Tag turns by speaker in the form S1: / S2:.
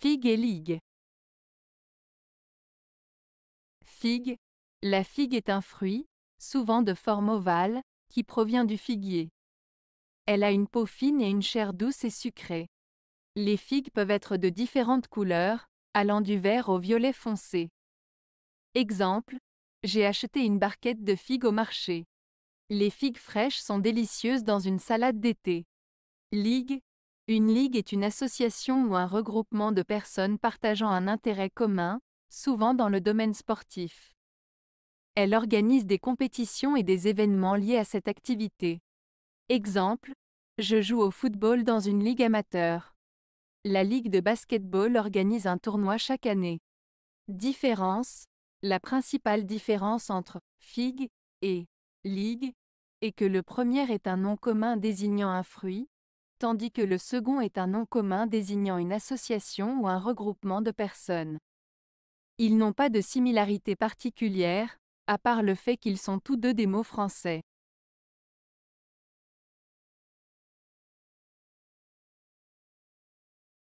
S1: Figue et ligue.
S2: Figue. La figue est un fruit, souvent de forme ovale, qui provient du figuier. Elle a une peau fine et une chair douce et sucrée. Les figues peuvent être de différentes couleurs, allant du vert au violet foncé. Exemple, j'ai acheté une barquette de figues au marché. Les figues fraîches sont délicieuses dans une salade d'été. Ligue, une ligue est une association ou un regroupement de personnes partageant un intérêt commun, souvent dans le domaine sportif. Elle organise des compétitions et des événements liés à cette activité. Exemple, je joue au football dans une ligue amateur. La ligue de basketball organise un tournoi chaque année. Différence La principale différence entre FIG et Ligue est que le premier est un nom commun désignant un fruit, tandis que le second est un nom commun désignant une association ou un regroupement de personnes. Ils n'ont pas de similarité particulière, à part le fait qu'ils sont tous deux des mots français.